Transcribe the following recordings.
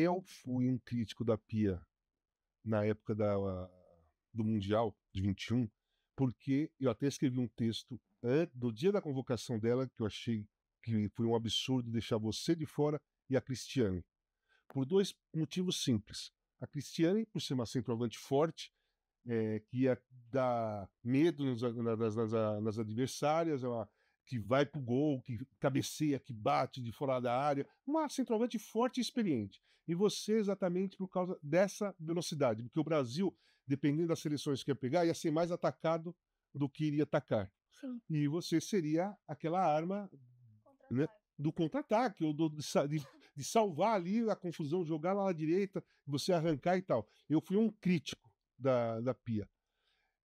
Eu fui um crítico da Pia na época da, ah, do Mundial de 21, porque eu até escrevi um texto antes, do dia da convocação dela, que eu achei que foi um absurdo deixar você de fora e a Cristiane. Por dois motivos simples. A Cristiane, por ser uma centroavante forte, é, que ia dar medo nas, nas, nas, nas adversárias, é que vai para o gol, que cabeceia, que bate de fora da área. Uma centroavante forte e experiente. E você exatamente por causa dessa velocidade, porque o Brasil, dependendo das seleções que ia pegar, ia ser mais atacado do que iria atacar. Sim. E você seria aquela arma né, do contra-ataque, ou do, de, de, salvar ali a confusão, jogar lá à direita, você arrancar e tal. Eu fui um crítico da, da Pia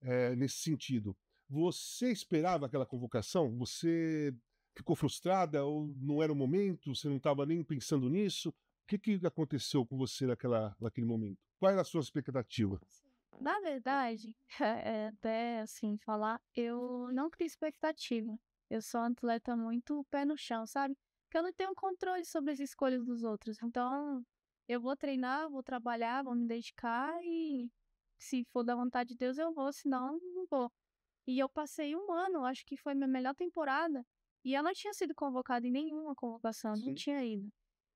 é, nesse sentido você esperava aquela convocação? Você ficou frustrada ou não era o momento? Você não estava nem pensando nisso? O que, que aconteceu com você naquela, naquele momento? Quais era as suas expectativas? Na verdade, é, até assim falar, eu não tenho expectativa. Eu sou um atleta muito pé no chão, sabe? Porque eu não tenho controle sobre as escolhas dos outros. Então, eu vou treinar, vou trabalhar, vou me dedicar e se for da vontade de Deus eu vou, senão não vou. E eu passei um ano, acho que foi minha melhor temporada, e ela não tinha sido convocada em nenhuma convocação, Sim. não tinha ido.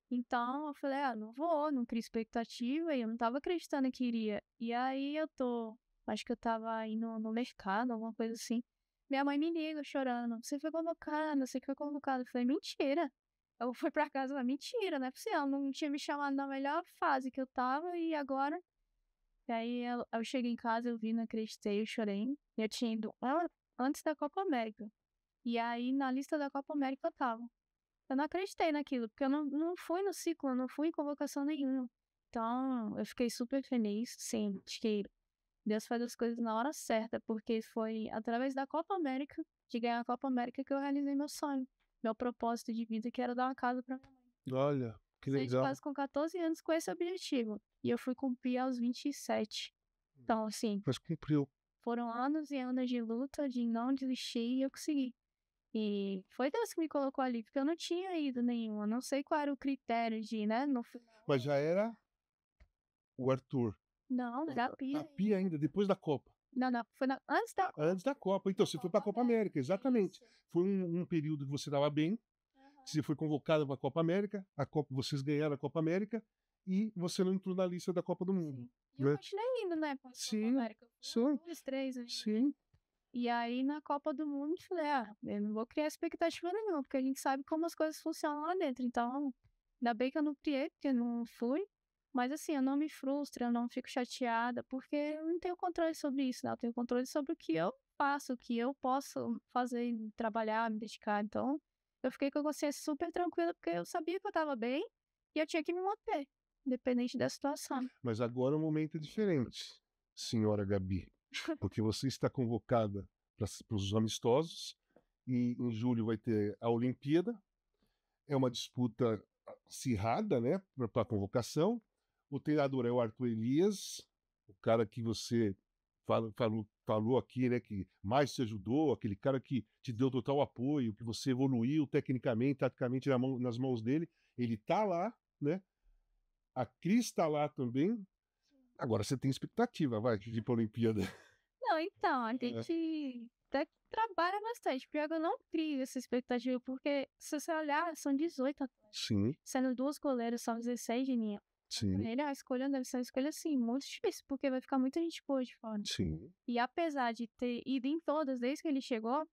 Então eu falei, ah, não vou, não crio expectativa, e eu não tava acreditando que iria. E aí eu tô, acho que eu tava indo no mercado, alguma coisa assim. Minha mãe me liga chorando, você foi convocada, você que foi convocada. Eu falei, mentira. Eu fui pra casa, mentira, né porque ela não tinha me chamado na melhor fase que eu tava, e agora e aí eu, eu, cheguei em casa, eu vi, não acreditei, eu chorei. Eu tinha ido antes da Copa América. E aí na lista da Copa América eu tava. Eu não acreditei naquilo, porque eu não, não fui no ciclo, não fui em convocação nenhuma. Então eu fiquei super feliz, sim. Acho que Deus faz as coisas na hora certa, porque foi através da Copa América, de ganhar a Copa América, que eu realizei meu sonho. Meu propósito de vida, que era dar uma casa pra minha mãe. Olha, que Saí legal. com 14 anos com esse objetivo. E eu fui cumprir aos 27. Hum. Então, assim. Mas cumpriu. Foram anos e anos de luta, de não desistir, e eu consegui. E foi Deus que me colocou ali, porque eu não tinha ido nenhuma. Não sei qual era o critério de, né? No... Mas já era o Arthur. Não, da Pia. Da Pia ainda, depois da Copa. Não, não, foi na... antes da Copa. Antes da Copa. Então, você foi para a Copa né? América, exatamente. Isso. Foi um, um, período que você estava bem, você foi convocado para a Copa América, a Copa, vocês ganharam a Copa América e você não entrou na lista da Copa do Mundo. Sim. E né? eu continuei indo, né? Pra Sim. Copa América. Sim. Um, dois, três, Sim. E aí, na Copa do Mundo, eu falei, ah, eu não vou criar expectativa nenhuma, porque a gente sabe como as coisas funcionam lá dentro. Então, ainda bem que eu não criei, porque eu não fui. Mas assim, eu não me frustro, eu não fico chateada, porque eu não tenho controle sobre isso, né? Eu tenho controle sobre o que eu faço, o que eu posso fazer, trabalhar, me dedicar. Então, eu fiquei com a consciência super tranquila, porque eu sabia que eu estava bem e eu tinha que me manter, independente da situação. Mas agora o é momento é diferente, senhora Gabi, porque você está convocada para os amistosos e em julho vai ter a Olimpíada. É uma disputa acirrada, né, para a convocação. O treinador é o Arthur Elias, o cara que você fala, falou falou aqui, né, que mais te ajudou, aquele cara que te deu total apoio, que você evoluiu tecnicamente, taticamente na mão, nas mãos dele, ele tá lá, né? A Cris tá lá também. Agora você tem expectativa, vai, de ir Olimpíada. Não, então, a é. gente é. até trabalha bastante. Pior eu não crio essa expectativa, porque se você olhar, são 18 atletas. Sim. Sendo duas goleiras, são 16 de linha. Sim. ele, a ah, escolha deve ser uma escolha, assim, muito difícil, porque vai ficar muita gente boa de fora. Sim. E apesar de ter ido em todas desde que ele chegou,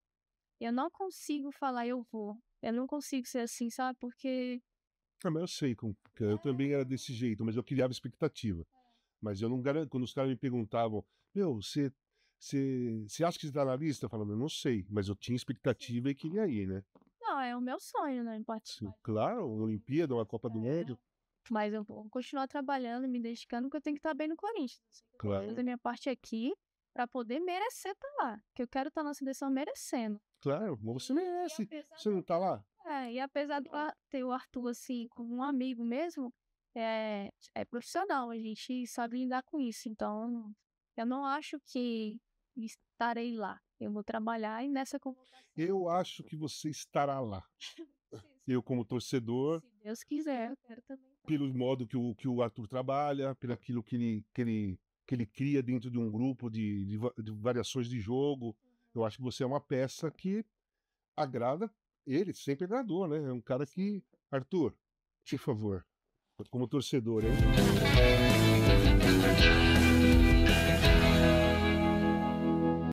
eu não consigo falar eu vou. Eu não consigo ser assim, sabe? Porque. Ah, mas eu sei, é. eu também é. era desse jeito, mas eu criava expectativa. É. Mas eu não garanto. Quando os caras me perguntavam, meu, você. Você, você acha que está na lista? Eu falava, eu não sei, mas eu tinha expectativa e queria ir, né? Não, é o meu sonho, né? Participar. Sim, claro, uma Olimpíada, uma Copa é. do Mundo. Mas eu vou continuar trabalhando, me dedicando, porque eu tenho que estar bem no Corinthians. Claro. fazer minha parte aqui para poder merecer estar tá lá. Que eu quero estar na seleção merecendo. Claro, você merece. Você não tá lá? É, e apesar de ter o Arthur, assim, como um amigo mesmo, é, é profissional, a gente sabe lidar com isso. Então, eu não acho que estarei lá. Eu vou trabalhar e nessa convocação. Eu acho que você estará lá eu como torcedor. Se Deus quiser, eu quero também. Pelo modo que o, que o Arthur trabalha, pelo aquilo que ele, que, ele, que ele cria dentro de um grupo de, de, de variações de jogo. Uhum. Eu acho que você é uma peça que agrada, ele sempre agradou, né? É um cara que. Arthur, por favor, como torcedor, hein?